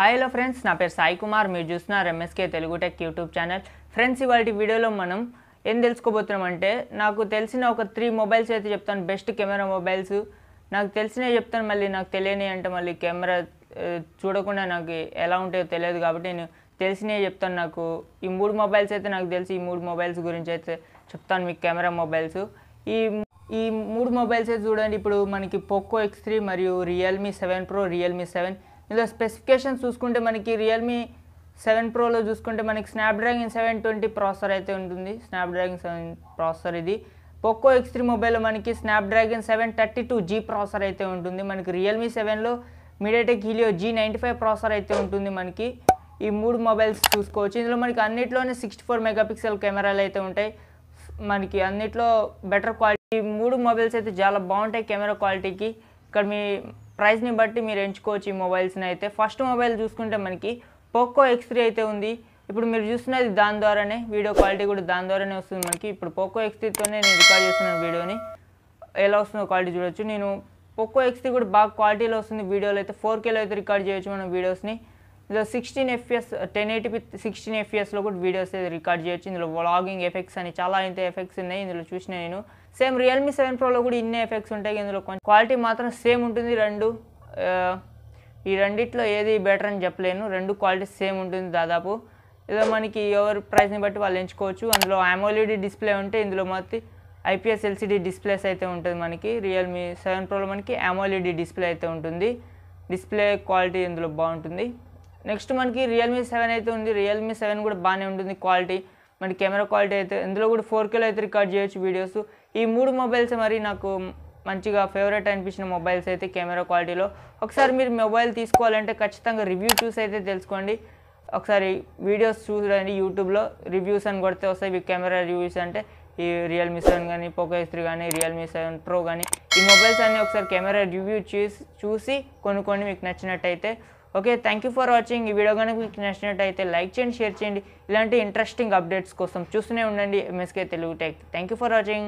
hi hello friends నా పేరు సాయి కుమార్ మీరు చూస్తున్నారు MSK Telugu tech YouTube channel friends ఇవాళ వీడియోలో మనం ఏం తెలుసుకోబోతున్నామంటే నాకు తెలిసిన ఒక త్రీ మొబైల్స్ అయితే చెప్తాను బెస్ట్ కెమెరా మొబైల్స్ నాకు తెలిసినవి చెప్తాను మళ్ళీ నాకు తెలియని అంటే మళ్ళీ కెమెరా చూడకుండా నాకు ఎలా ఉంటాయో తెలియదు కాబట్టి నేను తెలిసినవి చెప్తాను నాకు ఈ మూడు మొబైల్స్ అయితే నాకు తెలిసి ఈ మూడు మొబైల్స్ గురించి అయితే చెప్తాను మీకు కెమెరా మొబైల్స్ ఈ ఈ మూడు మొబైల్స్ అయితే చూడండి ఇప్పుడు మనకి పోకో ఎక్స్ త్రీ మరియు Realme seven pro Realme seven ఇందులో స్పెసిఫికేషన్ చూసుకుంటే మనకి రియల్మీ సెవెన్ ప్రోలో చూసుకుంటే మనకి స్నాప్డ్రాగన్ సెవెన్ ట్వంటీ ప్రాసెసర్ అయితే ఉంటుంది స్నాప్డ్రాగన్ సెవెన్ ప్రాసెసర్ ఇది పోకో ఎక్స్ త్రీ మొబైల్లో మనకి Snapdragon seven thirty two G processor అయితే ఉంటుంది మనకి రియల్మీ సెవెన్లో MediaTek Helio G ninety five processor అయితే ఉంటుంది మనకి ఈ మూడు మొబైల్స్ చూసుకోవచ్చు ఇందులో మనకి అన్నిట్లోనే సిక్స్టీ ఫోర్ మెగాపిక్సెల్ కెమెరాలు అయితే ఉంటాయి మనకి అన్నిట్లో బెటర్ క్వాలిటీ మూడు మొబైల్స్ అయితే చాలా బాగుంటాయి కెమెరా క్వాలిటీకి ఇక్కడ మీ ప్రైస్ని బట్టి మీరు ఎంచుకోవచ్చు ఈ మొబైల్స్ని అయితే ఫస్ట్ మొబైల్ చూసుకుంటే మనకి పోకో ఎక్స్ అయితే ఉంది ఇప్పుడు మీరు చూస్తున్నది దాని ద్వారానే వీడియో క్వాలిటీ కూడా దాని ద్వారానే వస్తుంది మనకి ఇప్పుడు పోకో ఎక్స్ త్రీతోనే నేను రికార్డ్ చేస్తున్నాను వీడియోని ఎలా వస్తుందో క్వాలిటీ చూడొచ్చు నేను పోకో ఎక్స్ కూడా బాగా క్వాలిటీలో వస్తుంది వీడియోలో అయితే ఫోర్ కేలో అయితే రికార్డ్ చేయొచ్చు మనం వీడియోస్ని ఇందులో sixteen FS ten eighty sixteen ఎఫ్ఎస్లో కూడా వీడియోస్ రికార్డ్ చేయొచ్చు ఇందులో వ్లాగింగ్ ఎఫెక్ట్స్ అని చాలా అయితే ఎఫెక్ట్స్ ఉన్నాయి ఇందులో చూసిన నేను సేమ్ రియల్మీ సెవెన్ ప్రోలో కూడా ఇన్ని ఎఫెక్ట్స్ ఉంటాయి ఇందులో కొంచెం క్వాలిటీ మాత్రం సేమ్ ఉంటుంది రెండు ఈ రెండిట్లో ఏది బెటర్ అని చెప్పలేను రెండు క్వాలిటీ సేమ్ ఉంటుంది దాదాపు ఏదో మనకి ఎవరి ప్రైస్ని బట్టి వాళ్ళు ఎంచుకోవచ్చు అందులో అమోలిడి డిస్ప్లే ఉంటే ఇందులో మొత్తం ఐపీఎస్ ఎల్సిడి డిస్ప్లేస్ అయితే ఉంటుంది మనకి రియల్మీ సెవెన్ ప్రోలో మనకి అమోలిడి డిస్ప్లే అయితే ఉంటుంది డిస్ప్లే క్వాలిటీ ఇందులో బాగుంటుంది నెక్స్ట్ మనకి రియల్మీ సెవెన్ అయితే ఉంది రియల్మీ సెవెన్ కూడా బాగానే ఉంటుంది క్వాలిటీ మన కెమెరా క్వాలిటీ అయితే ఇందులో కూడా ఫోర్ కేలో అయితే రికార్డ్ చేయొచ్చు వీడియోస్ ఈ మూడు మొబైల్స్ మరి నాకు మంచిగా ఫేవరెట్ అనిపించిన మొబైల్స్ అయితే కెమెరా క్వాలిటీలో ఒకసారి మీరు మొబైల్ తీసుకోవాలంటే ఖచ్చితంగా రివ్యూ చూసి అయితే తెలుసుకోండి ఒకసారి వీడియోస్ చూడండి యూట్యూబ్లో రివ్యూస్ అని కొడితే వస్తాయి కెమెరా రివ్యూస్ అంటే ఈ రియల్మీ సెవెన్ కానీ పోకో ఎస్ త్రీ కానీ రియల్మీ సెవెన్ ప్రో కానీ ఈ మొబైల్స్ అన్నీ ఒకసారి కెమెరా రివ్యూ చూసి చూసి కొనుక్కొని మీకు నచ్చినట్టయితే okay thank you for watching ఈ వీడియో కనుక మీకు నచ్చినట్టయితే లైక్ చేయండి షేర్ చేయండి ఇలాంటి ఇంట్రెస్టింగ్ అప్డేట్స్ కోసం చూస్తూనే ఉండండి MSK Telugu tech thank you for watching